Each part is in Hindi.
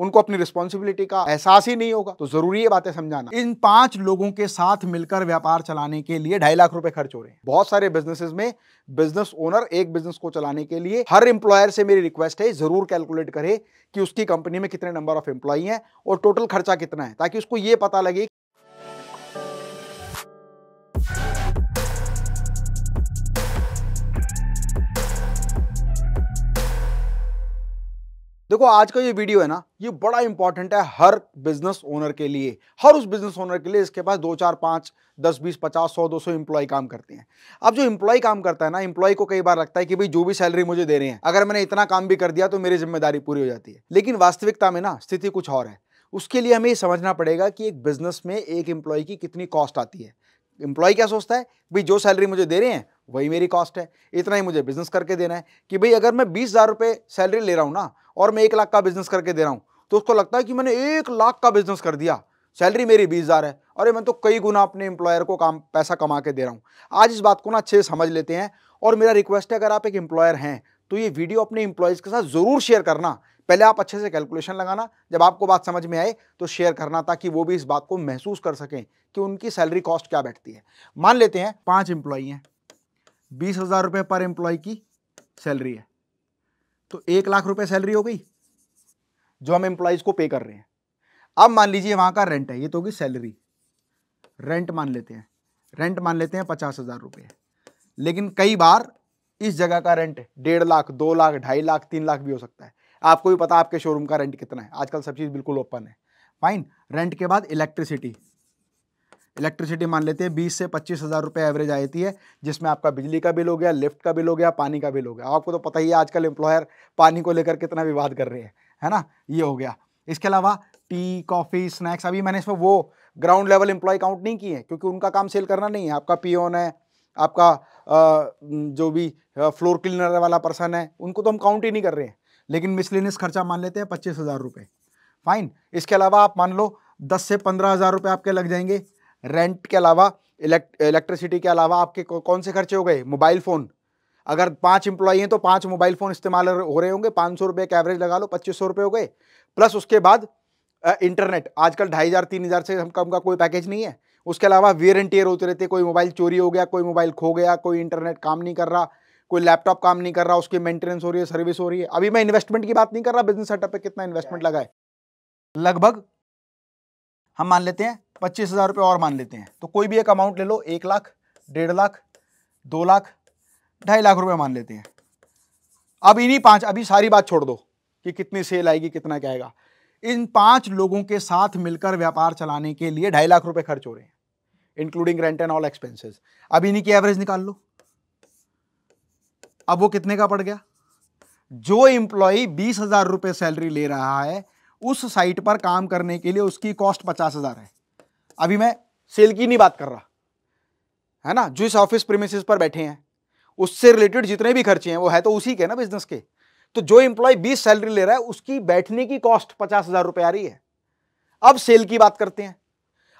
उनको अपनी रिस्पॉन्सिबिलिटी का एहसास ही नहीं होगा तो जरूरी ये बातें समझाना इन पांच लोगों के साथ मिलकर व्यापार चलाने के लिए ढाई लाख रुपए खर्च हो रहे हैं बहुत सारे बिजनेसेस में बिजनेस ओनर एक बिजनेस को चलाने के लिए हर एम्प्लॉयर से मेरी रिक्वेस्ट है जरूर कैलकुलेट करे कि उसकी कंपनी में कितने नंबर ऑफ एम्प्लॉई हैं और टोटल खर्चा कितना है ताकि उसको ये पता लगे देखो आज का ये वीडियो है ना ये बड़ा इंपॉर्टेंट है हर बिजनेस ओनर के लिए हर उस बिजनेस ओनर के लिए इसके पास दो चार पाँच दस बीस पचास सौ दो सौ इंप्लॉय काम करते हैं अब जो इंप्लॉय काम करता है ना इंप्लॉय को कई बार लगता है कि भाई जो भी सैलरी मुझे दे रहे हैं अगर मैंने इतना काम भी कर दिया तो मेरी जिम्मेदारी पूरी हो जाती है लेकिन वास्तविकता में ना स्थिति कुछ और है उसके लिए हमें ये समझना पड़ेगा कि एक बिजनेस में एक इंप्लॉय की कितनी कॉस्ट आती है इंप्लॉय क्या सोचता है भाई जो सैलरी मुझे दे रहे हैं वही मेरी कॉस्ट है इतना ही मुझे बिजनेस करके देना है कि भाई अगर मैं बीस हज़ार रुपये सैलरी ले रहा हूँ ना और मैं एक लाख का बिजनेस करके दे रहा हूँ तो उसको लगता है कि मैंने एक लाख का बिजनेस कर दिया सैलरी मेरी बीस हज़ार है अरे मैं तो कई गुना अपने एम्प्लॉयर को काम पैसा कमा के दे रहा हूँ आज इस बात को ना अच्छे से समझ लेते हैं और मेरा रिक्वेस्ट है अगर आप एक एम्प्लॉयर हैं तो ये वीडियो अपने एम्प्लॉयज़ के साथ ज़रूर शेयर करना पहले आप अच्छे से कैलकुलेशन लगाना जब आपको बात समझ में आए तो शेयर करना ताकि वो भी इस बात को महसूस कर सकें कि उनकी सैलरी कॉस्ट क्या बैठती है मान लेते हैं पाँच एम्प्लॉय हैं बीस हज़ार रुपये पर एम्प्लॉय की सैलरी है तो एक लाख रुपए सैलरी हो गई जो हम एम्प्लॉयज़ को पे कर रहे हैं अब मान लीजिए वहाँ का रेंट है ये तो होगी सैलरी रेंट मान लेते हैं रेंट मान लेते हैं पचास हज़ार रुपये लेकिन कई बार इस जगह का रेंट डेढ़ लाख दो लाख ढाई लाख तीन लाख भी हो सकता है आपको भी पता आपके शोरूम का रेंट कितना है आजकल सब चीज़ बिल्कुल ओपन है फाइन रेंट के बाद इलेक्ट्रिसिटी इलेक्ट्रिसिटी मान लेते हैं बीस से पच्चीस हज़ार रुपये एवरेज आती है जिसमें आपका बिजली का बिल हो गया लिफ्ट का बिल हो गया पानी का बिल हो गया आपको तो पता ही है आजकल एम्प्लॉयर पानी को लेकर कितना विवाद कर रहे हैं है ना ये हो गया इसके अलावा टी कॉफ़ी स्नैक्स अभी मैंने इसमें वो ग्राउंड लेवल एम्प्लॉय काउंट नहीं किए क्योंकि उनका काम सेल करना नहीं है आपका पी है आपका जो भी फ्लोर क्लीनर वाला पर्सन है उनको तो हम काउंट ही नहीं कर रहे हैं लेकिन मिसलिनियस खर्चा मान लेते हैं पच्चीस हज़ार रुपये फाइन इसके अलावा आप मान लो दस से पंद्रह हज़ार रुपये आपके लग जाएंगे रेंट के अलावा इलेक्ट्रिसिटी के अलावा आपके कौन से खर्चे हो गए मोबाइल फ़ोन अगर पांच इंप्लॉई हैं तो पांच मोबाइल फ़ोन इस्तेमाल हो रहे होंगे पाँच सौ रुपये का एवरेज लगा लो पच्चीस सौ रुपये हो गए प्लस उसके बाद इंटरनेट आजकल ढाई हज़ार तीन हज़ार से हम कम का कोई पैकेज नहीं है उसके अलावा वेयर एंड टेयर होते रहते कोई मोबाइल चोरी हो गया कोई मोबाइल खो गया कोई इंटरनेट काम नहीं कर रहा कोई लैपटॉप काम नहीं कर रहा उसकी मेंटेनेंस हो रही है सर्विस हो रही है अभी मैं इन्वेस्टमेंट की बात नहीं कर रहा बिजनेस सेटअप पर कितना इन्वेस्टमेंट लगा है लगभग हम मान लेते हैं पच्चीस हज़ार रुपये और मान लेते हैं तो कोई भी एक अमाउंट ले लो एक लाख डेढ़ लाख दो लाख ढाई लाख रुपये मान लेते हैं अब इन्हीं पाँच अभी सारी बात छोड़ दो कि कितनी सेल आएगी कितना क्या आएगा इन पाँच लोगों के साथ मिलकर व्यापार चलाने के लिए ढाई लाख रुपये खर्च हो रहे हैं including rent and all expenses अब इन्हीं की एवरेज निकाल लो अब वो कितने का पड़ गया जो इंप्लॉई बीस हजार रुपए सैलरी ले रहा है उस साइट पर काम करने के लिए उसकी कॉस्ट पचास हज़ार है अभी मैं सेल की नहीं बात कर रहा है ना जो इस ऑफिस प्रेमिस पर बैठे हैं उससे रिलेटेड जितने भी खर्चे हैं वो है तो उसी के ना बिजनेस के तो जो इंप्लॉय बीस सैलरी ले रहा है उसकी बैठने की कॉस्ट पचास हज़ार आ रही है अब सेल की बात करते हैं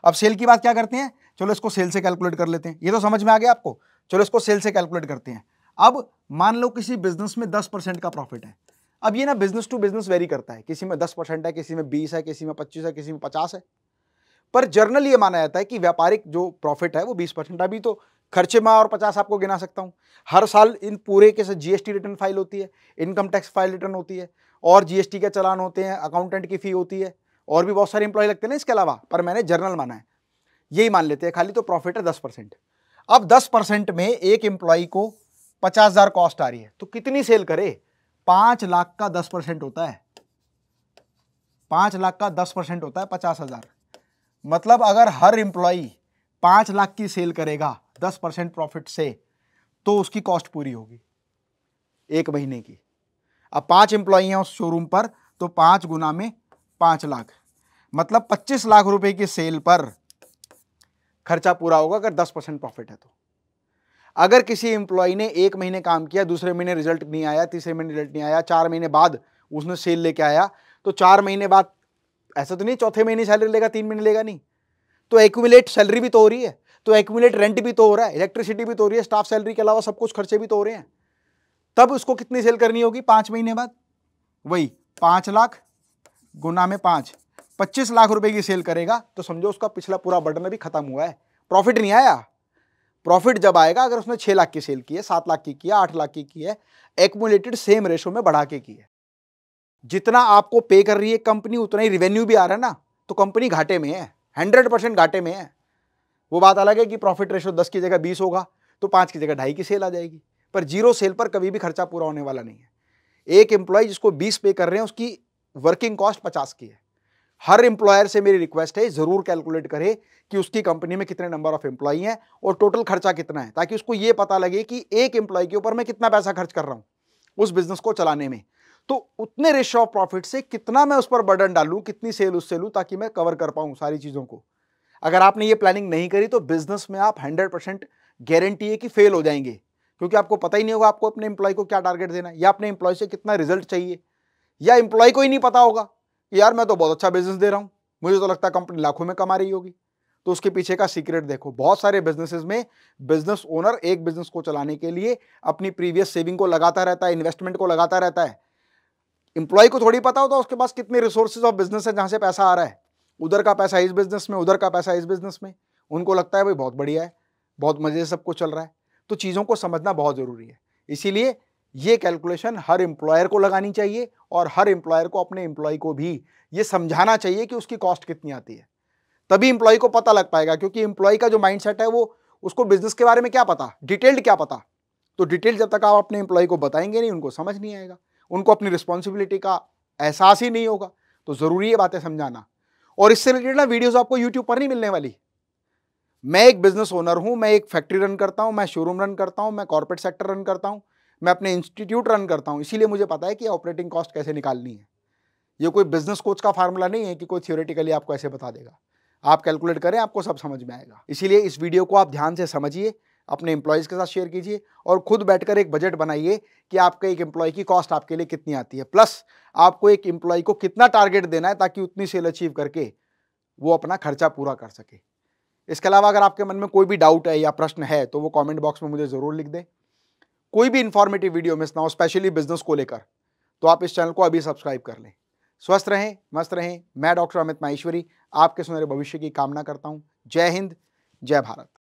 अब सेल की बात क्या करते हैं चलो इसको सेल से कैलकुलेट कर लेते हैं ये तो समझ में आ गया आपको चलो इसको सेल से कैलकुलेट करते हैं अब मान लो किसी बिजनेस में दस परसेंट का प्रॉफिट है अब ये ना बिजनेस टू बिजनेस वेरी करता है किसी में दस परसेंट है किसी में बीस है किसी में पच्चीस है किसी में पचास है पर जर्नल ये माना जाता है कि व्यापारिक जो प्रॉफिट है वो बीस परसेंट अभी तो खर्चे में और पचास आपको गिना सकता हूँ हर साल इन पूरे के साथ जीएसटी रिटर्न फाइल होती है इनकम टैक्स फाइल रिटर्न होती है और जीएसटी के चलान होते हैं अकाउंटेंट की फ़ी होती है और भी बहुत सारे इंप्लॉय लगते हैं ना इसके अलावा पर मैंने जर्नल माना है यही मान लेते हैं खाली तो प्रॉफिट है दस परसेंट अब दस परसेंट में एक एम्प्लॉय को पचास हज़ार कॉस्ट आ रही है तो कितनी सेल करे पांच लाख का दस परसेंट होता है पांच लाख का दस परसेंट होता है पचास हजार मतलब अगर हर एम्प्लॉई पांच लाख की सेल करेगा दस परसेंट प्रॉफिट से तो उसकी कॉस्ट पूरी होगी एक महीने की अब पांच एम्प्लॉई हैं उस शोरूम पर तो पांच गुना में पांच लाख मतलब पच्चीस लाख रुपए की सेल पर खर्चा पूरा होगा अगर दस परसेंट प्रॉफिट है तो अगर किसी एम्प्लॉय ने एक महीने काम किया दूसरे महीने रिजल्ट नहीं आया तीसरे महीने रिजल्ट नहीं आया चार महीने बाद उसने सेल लेके आया तो चार महीने बाद ऐसा तो नहीं चौथे महीने सैलरी लेगा तीन महीने लेगा नहीं तो एक्यूमुलेट सैलरी भी तो हो रही है तो एक्यूमुलेट रेंट भी तो हो रहा है इलेक्ट्रिसिटी भी तो हो रही है स्टाफ सैलरी के अलावा सब कुछ खर्चे भी तो हो रहे हैं तब उसको कितनी सेल करनी होगी पाँच महीने बाद वही पाँच लाख गुना में पाँच पच्चीस लाख रुपए की सेल करेगा तो समझो उसका पिछला पूरा बर्डन अभी खत्म हुआ है प्रॉफिट नहीं आया प्रॉफिट जब आएगा अगर उसने छः लाख की सेल की है सात लाख की की है आठ लाख की की है एकमुलेटेड सेम रेशो में बढ़ा के की है जितना आपको पे कर रही है कंपनी उतना ही रिवेन्यू भी आ रहा है ना तो कंपनी घाटे में है हंड्रेड परसेंट घाटे में है वो बात अलग है कि प्रॉफिट रेशो दस की जगह बीस होगा तो पाँच की जगह ढाई की सेल आ जाएगी पर जीरो सेल पर कभी भी खर्चा पूरा होने वाला नहीं है एक एम्प्लॉय जिसको बीस पे कर रहे हैं उसकी वर्किंग कॉस्ट पचास की है हर एम्प्लॉयर से मेरी रिक्वेस्ट है ज़रूर कैलकुलेट करें कि उसकी कंपनी में कितने नंबर ऑफ एम्प्लॉई हैं और टोटल खर्चा कितना है ताकि उसको ये पता लगे कि एक एम्प्लॉय के ऊपर मैं कितना पैसा खर्च कर रहा हूँ उस बिजनेस को चलाने में तो उतने रेशो ऑफ प्रॉफिट से कितना मैं उस पर बर्डन डालूँ कितनी सेल उससे लूँ ताकि मैं कवर कर पाऊँ सारी चीज़ों को अगर आपने ये प्लानिंग नहीं करी तो बिजनेस में आप हंड्रेड परसेंट गारंटी है कि फेल हो जाएंगे क्योंकि आपको पता ही नहीं होगा आपको अपने एम्प्लॉय को क्या टारगेट देना है या अपने एम्प्लॉय से कितना रिजल्ट चाहिए या एम्प्लॉय को ही नहीं पता होगा कि यार मैं तो बहुत अच्छा बिजनेस दे रहा हूँ मुझे तो लगता है कंपनी लाखों में कमा रही होगी तो उसके पीछे का सीक्रेट देखो बहुत सारे बिजनेसेस में बिजनेस ओनर एक बिजनेस को चलाने के लिए अपनी प्रीवियस सेविंग को लगाता रहता है इन्वेस्टमेंट को लगाता रहता है इंप्लॉय को थोड़ी पता होता है उसके पास कितने रिसोर्सेज ऑफ बिजनेस है जहाँ से पैसा आ रहा है उधर का पैसा इस बिजनेस में उधर का पैसा इस बिजनेस में उनको लगता है भाई बहुत बढ़िया है बहुत मज़े से सब कुछ चल रहा है तो चीज़ों को समझना बहुत ज़रूरी है इसीलिए ये कैलकुलेशन हर एम्प्लॉयर को लगानी चाहिए और हर एम्प्लॉयर को अपने एम्प्लॉय को भी ये समझाना चाहिए कि उसकी कॉस्ट कितनी आती है तभी एम्प्लॉय को पता लग पाएगा क्योंकि एम्प्लॉय का जो माइंडसेट है वो उसको बिजनेस के बारे में क्या पता डिटेल्ड क्या पता तो डिटेल जब तक आप अपने एम्प्लॉय को बताएंगे नहीं उनको समझ नहीं आएगा उनको अपनी रिस्पॉन्सिबिलिटी का एहसास ही नहीं होगा तो ज़रूरी है बातें समझाना और इससे रिलेटेड ना वीडियोज आपको यूट्यूब पर नहीं मिलने वाली मैं एक बिजनेस ओनर हूँ मैं एक फैक्ट्री रन करता हूँ मैं शोरूम रन करता हूँ मैं कॉर्पोरेट सेक्टर रन करता हूँ मैं अपने इंस्टीट्यूट रन करता हूँ इसीलिए मुझे पता है कि ऑपरेटिंग कॉस्ट कैसे निकालनी है ये कोई बिजनेस कोच का फार्मूला नहीं है कि कोई थियोरेटिकली आपको ऐसे बता देगा आप कैलकुलेट करें आपको सब समझ में आएगा इसीलिए इस वीडियो को आप ध्यान से समझिए अपने एम्प्लॉयज़ के साथ शेयर कीजिए और खुद बैठकर एक बजट बनाइए कि आपके एक एम्प्लॉय की कॉस्ट आपके लिए कितनी आती है प्लस आपको एक एम्प्लॉय को कितना टारगेट देना है ताकि उतनी सेल अचीव करके वो अपना खर्चा पूरा कर सके इसके अलावा अगर आपके मन में कोई भी डाउट है या प्रश्न है तो वो कमेंट बॉक्स में मुझे ज़रूर लिख दें कोई भी इंफॉर्मेटिव वीडियो मिस ना हो स्पेशली बिजनेस को लेकर तो आप इस चैनल को अभी सब्सक्राइब कर लें स्वस्थ रहें मस्त रहें मैं डॉक्टर अमित माहेश्वरी आपके सुनहरे भविष्य की कामना करता हूँ जय हिंद जय भारत